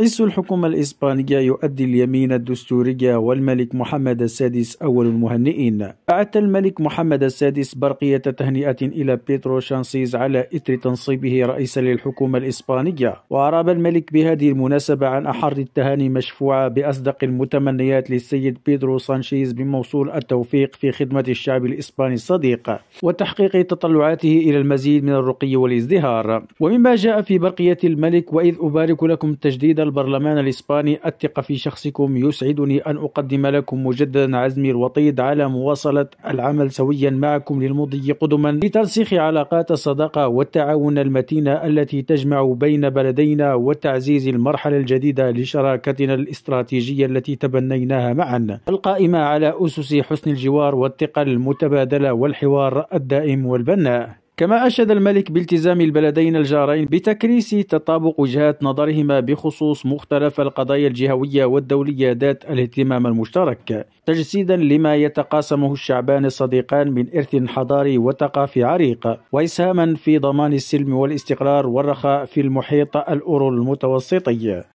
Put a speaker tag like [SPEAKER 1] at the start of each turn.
[SPEAKER 1] رئيس الحكومة الإسبانية يؤدي اليمين الدستورية والملك محمد السادس أول المهنئين أعطى الملك محمد السادس برقية تهنئة إلى بيترو شانسيز على إثر تنصيبه رئيسا للحكومة الإسبانية وأراب الملك بهذه المناسبة عن أحر التهاني مشفوعة بأصدق المتمنيات للسيد بيدرو سانشيز بموصول التوفيق في خدمة الشعب الإسباني الصديق وتحقيق تطلعاته إلى المزيد من الرقي والازدهار ومما جاء في برقية الملك وإذ أبارك لكم تجديد البرلمان الإسباني الثقة في شخصكم يسعدني أن أقدم لكم مجددا عزمي الوطيد على مواصلة العمل سويا معكم للمضي قدما لترسيخ علاقات الصداقة والتعاون المتينة التي تجمع بين بلدينا وتعزيز المرحلة الجديدة لشراكتنا الاستراتيجية التي تبنيناها معا القائمة على أسس حسن الجوار والثقة المتبادلة والحوار الدائم والبناء كما أشاد الملك بالتزام البلدين الجارين بتكريس تطابق وجهات نظرهما بخصوص مختلف القضايا الجهوية والدولية ذات الاهتمام المشترك تجسيدا لما يتقاسمه الشعبان الصديقان من إرث حضاري وثقافي عريق وإسهاما في ضمان السلم والاستقرار والرخاء في المحيط الأورو المتوسطي